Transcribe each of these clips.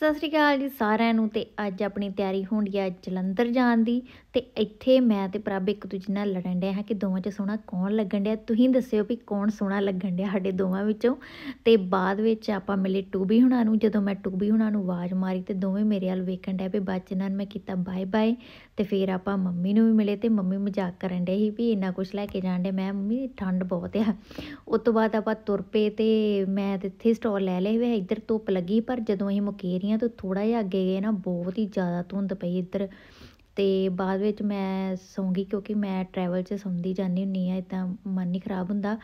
ਸਤਿ ਸ਼੍ਰੀ ਅਕਾਲ ਜੀ ਸਾਰਿਆਂ ਨੂੰ ਤੇ ਅੱਜ ਆਪਣੀ ਤਿਆਰੀ ਹੁੰਦੀ ਹੈ ਜਲੰਧਰ ਜਾਣ ਦੀ ਤੇ ਇੱਥੇ ਮੈਂ ਤੇ ਪ੍ਰਭ ਇੱਕ ਦੂਜੇ ਨਾਲ ਲੜਨ ਡਿਆ ਹਾਂ ਕਿ ਦੋਵਾਂ 'ਚ ਸੋਹਣਾ ਕੌਣ ਲੱਗਣ ਡਿਆ ਤੁਸੀਂ ਦੱਸਿਓ ਵੀ ਕੌਣ ਸੋਹਣਾ ਲੱਗਣ ਡਿਆ ਸਾਡੇ ਦੋਵਾਂ ਵਿੱਚੋਂ ਤੇ ਬਾਅਦ ਵਿੱਚ ਆਪਾਂ ਮਿਲੇ ਟੂਬੀ ਹੁਣਾਂ ਨੂੰ ਜਦੋਂ ਮੈਂ ਟੂਬੀ ਹੁਣਾਂ ਨੂੰ ਆਵਾਜ਼ ਮਾਰੀ ਤੇ ਦੋਵੇਂ ਮੇਰੇ ਵੱਲ ਵੇਖਣ ਡਿਆ ਵੀ ਬੱਚਨਾਂ ਨਾਲ ਮੈਂ ਕੀਤਾ ਬਾਏ ਬਾਏ ਤੇ ਫਿਰ ਆਪਾਂ ਮੰਮੀ ਨੂੰ ਵੀ ਮਿਲੇ ਤੇ ਮੰਮੀ ਮਜ਼ਾਕ ਕਰਨ ਡਿਆ ਸੀ ਵੀ ਇੰਨਾ ਕੁਝ ਲੈ ਕੇ ਜਾਣ ਡਿਆ ਮੈਂ ਮੰਮੀ ਠੰਡ ਬਹੁਤ ਆ ਉਸ ਤੋਂ ਬਾਅਦ ਆਪਾਂ ਤੁਰ ਪਏ ਤੇ ਮੈਂ ਇੱਥੇ ਸਟਾਲ ਲੈ ਲਏ ਵੀ ਇੱਧਰ ਧੁੱਪ ਲੱਗੀ ਪਰ ਜਦੋਂ ਅਸੀਂ ਮੁਕੇਰੀ ਸੀਗੀਆਂ ਤੇ ਥੋੜਾ ਜਿਹਾ ਅੱਗੇ ਗਏ ਨਾ ਬਹੁਤ ਹੀ ਜ਼ਿਆਦਾ ਧੁੰਦ ਪਈ ਇੱਧਰ ਤੇ ਬਾਅਦ ਵਿੱਚ ਮੈਂ ਸੌਂ ਗਈ ਕਿਉਂਕਿ ਮੈਂ ਟਰੈਵਲ 'ਚ ਸੌਂਦੀ ਜਾਂਦੀ ਹੁੰਨੀ ਆ ਇਦਾਂ ਮਨ ਨਹੀਂ ਖਰਾਬ ਹੁੰਦਾ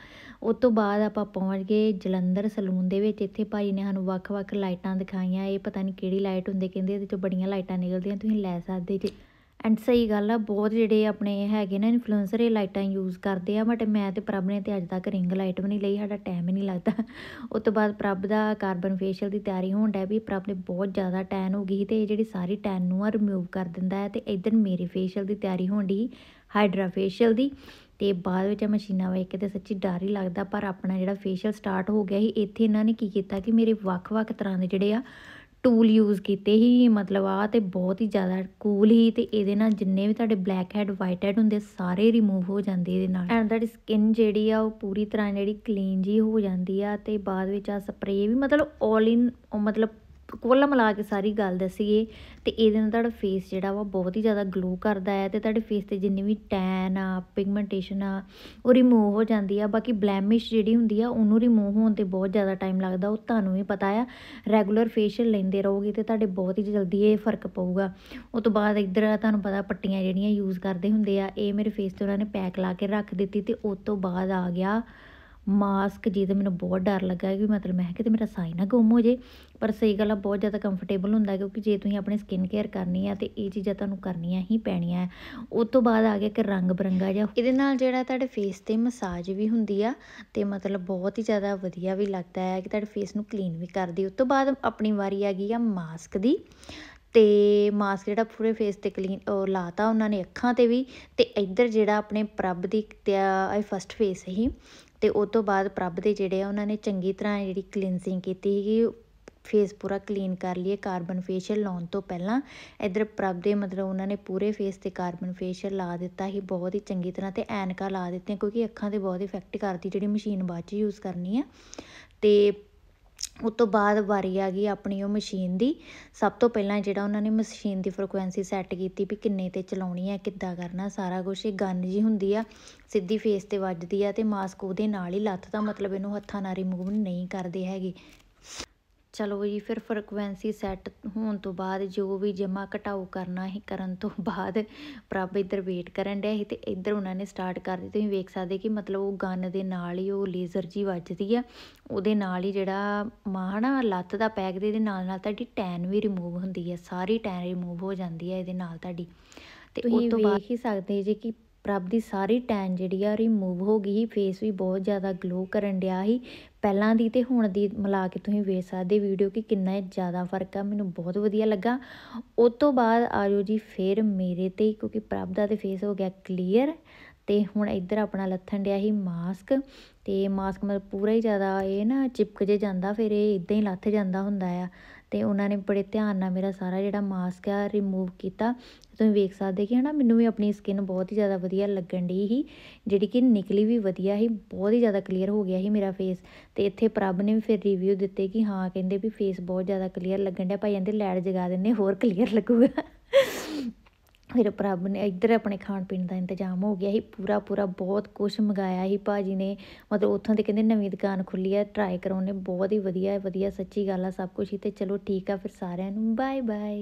ਉਸ ਤੋਂ ਬਾਅਦ ਆਪਾਂ ਪਹੁੰਚ ਗਏ ਜਲੰਧਰ ਸਲੂਨ ਦੇ ਵਿੱਚ ਇੱਥੇ ਭਾਈ ਨੇ ਸਾਨੂੰ ਵੱਖ-ਵੱਖ ਲਾਈਟਾਂ ਦਿਖਾਈਆਂ ਇਹ ਪਤਾ ਨਹੀਂ ਕਿਹੜੀ ਲਾਈਟ ਹੁੰਦੀ ਕਹਿੰਦੇ ਇਹਦੇ 'ਚ ਬੜੀਆਂ ਲਾਈਟਾਂ ਨਿਕਲਦੀਆਂ ਤੁਸੀਂ ਲੈ ਸਕਦੇ ਜੇ ਐਂਡ ਸਹੀ ਗੱਲ ਆ ਬਹੁਤ ਜਿਹੜੇ ਆਪਣੇ ਹੈਗੇ ਨਾ ਇਨਫਲੂਐਂਸਰ ਇਹ ਲਾਈਟਾਂ ਯੂਜ਼ ਕਰਦੇ ਆ ਬਟ ਮੈਂ ਤੇ ਪ੍ਰਭ ਨੇ ਤੇ ਅੱਜ ਤੱਕ ਰਿੰਗ ਲਾਈਟ ਵੀ ਨਹੀਂ ਲਈ ਸਾਡਾ ਟਾਈਮ ਹੀ ਨਹੀਂ ਲੱਗਦਾ ਉਸ ਤੋਂ ਬਾਅਦ ਪ੍ਰਭ ਦਾ ਕਾਰਬਨ ਫੇਸ਼ੀਅਲ ਦੀ ਤਿਆਰੀ ਹੋਣ ਡੈ ਵੀ ਪ੍ਰਭ ਨੇ ਬਹੁਤ ਜ਼ਿਆਦਾ ਟੈਨ ਹੋ ਗਈ ਤੇ ਇਹ ਜਿਹੜੀ ਸਾਰੀ ਟੈਨ ਨੂੰ ਆ ਰਿਮੂਵ ਕਰ ਦਿੰਦਾ ਹੈ ਤੇ ਇਦਨ ਮੇਰੇ ਫੇਸ਼ੀਅਲ ਦੀ ਤਿਆਰੀ ਹੋਣ ਦੀ ਹਾਈਡਰਾ ਫੇਸ਼ੀਅਲ ਦੀ ਤੇ ਬਾਅਦ ਵਿੱਚ ਮਸ਼ੀਨਾਂ ਵੇਖ ਕੇ ਤੇ ਸੱਚੀ ਡਰ ਹੀ ਲੱਗਦਾ ਪਰ ਆਪਣਾ ਜਿਹੜਾ ਫੇਸ਼ੀਅਲ ਸਟਾਰਟ ਹੋ ਗਿਆ ਸੀ ਇੱਥੇ ਇਹਨਾਂ ਨੇ ਕੀ ਕੀਤਾ ਕਿ ਮੇਰੇ ਵੱਖ-ਵੱਖ ਤਰ੍ਹਾਂ ਦੇ ਜਿਹੜੇ ਆ ਟੂਲ ਯੂਜ਼ ਕੀਤੇ ਹੀ ਮਤਲਬ ਆ ਤੇ ਬਹੁਤ ਹੀ ਜ਼ਿਆਦਾ ਕੂਲ ਹੀ ਤੇ ਇਹਦੇ ਨਾਲ ਜਿੰਨੇ ਵੀ ਤੁਹਾਡੇ ਬਲੈਕ ਹੈਡ ਵਾਈਟ ਹੈਡ ਹੁੰਦੇ ਸਾਰੇ ਰਿਮੂਵ ਹੋ ਜਾਂਦੇ ਇਹਦੇ ਨਾਲ ਐਂਡ ਦੈਟ ਸਕਿਨ ਜਿਹੜੀ ਆ ਉਹ ਪੂਰੀ ਤਰ੍ਹਾਂ ਜਿਹੜੀ ਕਲੀਨ ਜੀ ਹੋ ਜਾਂਦੀ ਆ ਤੇ ਬਾਅਦ ਵਿੱਚ ਆ ਸਪਰੇਅ ਵੀ ਮਤਲਬ 올 ਇਨ ਮਤਲਬ ਕੁੱਲ ਮਿਲਾ ਕੇ ਸਾਰੀ ਗੱਲ ਦੱਸੀਏ ਤੇ ਇਹਦੇ ਨਾਲ ਤੁਹਾਡਾ ਫੇਸ ਜਿਹੜਾ ਵਾ ਬਹੁਤ ਹੀ ਜ਼ਿਆਦਾ ਗਲੋ ਕਰਦਾ ਹੈ ਤੇ ਤੁਹਾਡੇ ਫੇਸ ਤੇ ਜਿੰਨੀ ਵੀ ਟੈਨ ਆ ਪਿਗਮੈਂਟੇਸ਼ਨ ਆ ਉਹ ਰਿਮੂਵ ਹੋ ਜਾਂਦੀ ਆ ਬਾਕੀ ਬਲੈਮਿਸ਼ ਜਿਹੜੀ ਹੁੰਦੀ ਆ ਉਹਨੂੰ ਰਿਮੂਵ ਹੋਣ ਤੇ ਬਹੁਤ ਜ਼ਿਆਦਾ ਟਾਈਮ ਲੱਗਦਾ ਉਹ ਤੁਹਾਨੂੰ ਵੀ ਪਤਾ ਆ ਰੈਗੂਲਰ ਫੇਸ਼ੀਅਲ ਲੈਂਦੇ ਰਹੋਗੇ ਤੇ ਤੁਹਾਡੇ ਬਹੁਤ ਹੀ ਜਲਦੀ ਇਹ ਫਰਕ ਪਊਗਾ ਉਸ ਤੋਂ ਬਾਅਦ ਇੱਧਰ ਤੁਹਾਨੂੰ ਪਤਾ ਪੱਟੀਆਂ ਜਿਹੜੀਆਂ ਯੂਜ਼ ਕਰਦੇ ਹੁੰਦੇ ਆ ਇਹ ਮੇਰੇ ਫੇਸ ਤੇ ਉਹਨਾਂ ਨੇ ਪੈਕ ਲਾ ਕੇ ਰੱਖ ਦਿੱਤੀ ਤੇ ਉਸ ਤੋਂ ਬਾਅਦ ਆ ਗਿਆ ਮਾਸਕ ਜਿਹਦੇ ਮੈਨੂੰ ਬਹੁਤ ਡਰ ਲੱਗਾ ਕਿ ਮਤਲਬ ਮੈਂ ਕਿਤੇ ਮੇਰਾ ਸਾਈ ਨਾ ਗੁੰਮ ਹੋ ਜੇ ਪਰ ਸਹੀ ਗੱਲ ਆ ਬਹੁਤ ਜ਼ਿਆਦਾ ਕੰਫਰਟੇਬਲ ਹੁੰਦਾ ਕਿਉਂਕਿ ਜੇ ਤੁਸੀਂ ਆਪਣੀ ਸਕਿਨ ਕੇਅਰ ਕਰਨੀ ਆ ਤੇ ਇਹ ਚੀਜ਼ਾਂ ਤੁਹਾਨੂੰ ਕਰਨੀਆਂ ਹੀ ਪੈਣੀਆਂ ਆ ਉਸ ਤੋਂ ਬਾਅਦ ਆ ਗਿਆ ਕਿ ਰੰਗ ਬਰੰਗਾ ਜਿਹਾ ਇਹਦੇ ਨਾਲ ਜਿਹੜਾ ਤੁਹਾਡੇ ਫੇਸ ਤੇ ਮਸਾਜ ਵੀ ਹੁੰਦੀ ਆ ਤੇ ਮਤਲਬ ਬਹੁਤ ਹੀ ਜ਼ਿਆਦਾ ਵਧੀਆ ਵੀ ਲੱਗਦਾ ਹੈ ਕਿ ਤੁਹਾਡੇ ਫੇਸ ਨੂੰ ਕਲੀਨ ਵੀ ਕਰਦੀ ਉਸ ਤੋਂ ਬਾਅਦ ਆਪਣੀ ਵਾਰੀ ਆ ਗਈ ਆ ਮਾਸਕ ਦੀ ਤੇ ਮਾਸਕ ਜਿਹੜਾ ਪੂਰੇ ਫੇਸ ਤੇ ਕਲੀਨ ਲਾਤਾ ਉਹਨਾਂ ਨੇ ਅੱਖਾਂ ਤੇ ਵੀ ਤੇ ਇੱਧਰ ਜਿਹੜਾ ਆਪਣੇ ਪ੍ਰਭ ਦੀ ਆਈ ਫਸਟ ਫੇਸ ਹੀ ਤੇ ਉਹ ਤੋਂ ਬਾਅਦ ਪ੍ਰਭ ਦੇ ਜਿਹੜੇ ਆ ਉਹਨਾਂ ਨੇ ਚੰਗੀ ਤਰ੍ਹਾਂ ਜਿਹੜੀ ਕਲੀਨਸਿੰਗ ਕੀਤੀ ਸੀਗੀ ਫੇਸ ਪੂਰਾ ਕਲੀਨ ਕਰ ਲਈਏ ਕਾਰਬਨ ਫੇਸ਼ੀਅਲ ਲਾਉਣ ਤੋਂ ਪਹਿਲਾਂ ਇਧਰ ਪ੍ਰਭ ਦੇ ਮਤਲਬ ਉਹਨਾਂ ਨੇ ਪੂਰੇ ਫੇਸ ਤੇ ਕਾਰਬਨ ਫੇਸ਼ੀਅਲ ਲਾ ਦਿੱਤਾ ਸੀ ਬਹੁਤ ਹੀ ਚੰਗੀ ਤਰ੍ਹਾਂ ਤੇ ਐਨਕਾ ਲਾ ਦਿੱਤੀਆਂ ਕਿਉਂਕਿ ਅੱਖਾਂ ਤੇ ਬਹੁਤ ਇਫੈਕਟ ਕਰਦੀ ਜਿਹੜੀ ਮਸ਼ੀਨ ਬਾਅਦ ਚ ਯੂਜ਼ ਕਰਨੀ ਆ ਤੇ ਉਸ ਤੋਂ ਬਾਅਦ ਵਾਰੀ ਆ ਗਈ ਆਪਣੀ ਉਹ ਮਸ਼ੀਨ ਦੀ ਸਭ ਤੋਂ ਪਹਿਲਾਂ ਜਿਹੜਾ ਉਹਨਾਂ ਨੇ ਮਸ਼ੀਨ ਦੀ ਫ੍ਰੀਕੁਐਂਸੀ ਸੈੱਟ ਕੀਤੀ ਵੀ ਕਿੰਨੇ ਤੇ ਚਲਾਉਣੀ ਹੈ ਕਿੱਦਾਂ ਕਰਨਾ ਸਾਰਾ ਕੁਝ ਇਹ ਗੰਨ ਜੀ ਹੁੰਦੀ ਆ ਸਿੱਧੀ ਫੇਸ ਤੇ ਵੱਜਦੀ ਆ ਤੇ ਮਾਸਕ ਉਹਦੇ ਨਾਲ ਹੀ ਲੱਤ ਦਾ ਮਤਲਬ ਇਹਨੂੰ ਹੱਥਾਂ ਨਾਲ ਰਿਮੂਵ ਨਹੀਂ ਕਰਦੇ ਹੈਗੇ ਚਲੋ ਜੀ ਫਿਰ ਫ੍ਰੀਕੁਐਂਸੀ ਸੈੱਟ ਹੋਣ ਤੋਂ ਬਾਅਦ ਜੋ ਵੀ ਜਮਾ ਘਟਾਓ ਕਰਨਾ ਹੈ ਕਰਨ ਤੋਂ ਬਾਅਦ ਪ੍ਰਭ ਇੱਧਰ ਵੇਟ ਕਰਨ ਡਿਆ ਸੀ ਤੇ ਇੱਧਰ ਉਹਨਾਂ ਨੇ ਸਟਾਰਟ ਕਰ ਦਿੱਤੀ ਤੁਸੀਂ ਵੇਖ ਸਕਦੇ ਕਿ ਮਤਲਬ ਉਹ ਗਨ ਦੇ ਨਾਲ ਹੀ ਉਹ ਲੇਜ਼ਰ ਜੀ ਵੱਜਦੀ ਆ ਉਹਦੇ ਨਾਲ ਹੀ ਜਿਹੜਾ ਮਾਹਣਾ ਲੱਤ ਦਾ ਪੈਗ ਦੇ ਨਾਲ ਨਾਲ ਤੁਹਾਡੀ ਟੈਨ ਵੀ ਰਿਮੂਵ ਹੁੰਦੀ ਹੈ ਸਾਰੀ ਟੈਨ ਰਿਮੂਵ ਹੋ ਜਾਂਦੀ ਹੈ ਇਹਦੇ ਨਾਲ ਤੁਹਾਡੀ ਤੇ ਉਹ ਤੋਂ ਬਾਅਦ ਹੀ ਸਕਦੇ ਜੇ ਕਿ ਪ੍ਰਭ ਦੀ ਸਾਰੀ ਟੈਨ ਜਿਹੜੀ ਆ ਰਿਮੂਵ ਹੋ ਗਈ ਫੇਸ ਵੀ ਬਹੁਤ ਜ਼ਿਆਦਾ ਗਲੋ ਕਰਨ ਡਿਆ ਸੀ ਪਹਿਲਾਂ ਦੀ ਤੇ ਹੁਣ ਦੀ ਮਿਲਾ ਕੇ ਤੁਸੀਂ ਵੇਖ ਸਕਦੇ ਵੀਡੀਓ ਕਿ ਕਿੰਨਾ ਜ਼ਿਆਦਾ ਫਰਕ ਆ ਮੈਨੂੰ ਬਹੁਤ ਵਧੀਆ ਲੱਗਾ ਉਸ ਤੋਂ ਬਾਅਦ ਆਜੋ ਜੀ ਫੇਰ ਮੇਰੇ ਤੇ ਕਿਉਂਕਿ ਪ੍ਰਭ ਦਾ ਤੇ ਫੇਸ ਹੋ ਗਿਆ ਕਲੀਅਰ ਤੇ ਹੁਣ ਇੱਧਰ ਆਪਣਾ ਲੱਥਣ ਡਿਆ ਸੀ ਮਾਸਕ ਤੇ ਮਾਸਕ ਮਤਲਬ ਪੂਰਾ ਹੀ ਜ਼ਿਆਦਾ ਇਹ ਨਾ ਚਿਪਕ ਜੇ ਜਾਂਦਾ ਫਿਰ ਇਹ ਇਦਾਂ ਹੀ ਲੱਥ ਜਾਂਦਾ ਹੁੰਦਾ ਆ ਤੇ ਉਹਨਾਂ ਨੇ ਬੜੇ ਧਿਆਨ ਨਾਲ ਮੇਰਾ ਸਾਰਾ ਜਿਹੜਾ ਮਾਸਕ ਆ ਰਿਮੂਵ ਕੀਤਾ ਤੁਸੀਂ ਵੇਖ ਸਕਦੇ ਕਿ ਹਨਾ ਮੈਨੂੰ ਵੀ ਆਪਣੀ ਸਕਿਨ ਬਹੁਤ ਹੀ ਜ਼ਿਆਦਾ ਵਧੀਆ ਲੱਗਣ ਢੀ ਸੀ ਜਿਹੜੀ ਕਿ ਨਿਕਲੀ ਵੀ ਵਧੀਆ ਸੀ ਬਹੁਤ ਹੀ ਜ਼ਿਆਦਾ ਕਲੀਅਰ ਹੋ ਗਿਆ ਸੀ ਮੇਰਾ ਫੇਸ ਤੇ ਇੱਥੇ ਪ੍ਰਭ ਨੇ ਵੀ ਫਿਰ ਰਿਵਿਊ ਦਿੱਤੇ ਕਿ ਹਾਂ ਕਹਿੰਦੇ ਵੀ ਫੇਸ ਬਹੁਤ ਜ਼ਿਆਦਾ ਕਲੀਅਰ ਲੱਗਣ ਡਿਆ ਭਾਈ ਕਹਿੰਦੇ ਲੈੜ ਜਗਾ ਦਿੰਨੇ ਹੋਰ ਕਲੀਅਰ ਲੱਗੂਗਾ ਫਿਰ ਪ੍ਰਭ ਨੇ ਇੱਧਰ ਆਪਣੇ ਖਾਣ ਪੀਣ ਦਾ ਇੰਤਜ਼ਾਮ ਹੋ ਗਿਆ ਸੀ ਪੂਰਾ ਪੂਰਾ ਬਹੁਤ ਕੁਝ ਮੰਗਾਇਆ ਸੀ ਭਾਜੀ ਨੇ ਮਤਲਬ ਉੱਥੋਂ ਦੇ ਕਹਿੰਦੇ ਨਵੀਂ ਦੁਕਾਨ ਖੁੱਲੀ ਹੈ ਟਰਾਈ ਕਰੋ ਬਹੁਤ ਹੀ ਵਧੀਆ ਵਧੀਆ ਸੱਚੀ ਗੱਲ ਆ ਸਭ ਕੁਝ ਹੀ ਤੇ ਚਲੋ ਠੀਕ ਆ ਫਿਰ ਸਾਰਿਆਂ ਨੂੰ ਬਾਏ ਬਾਏ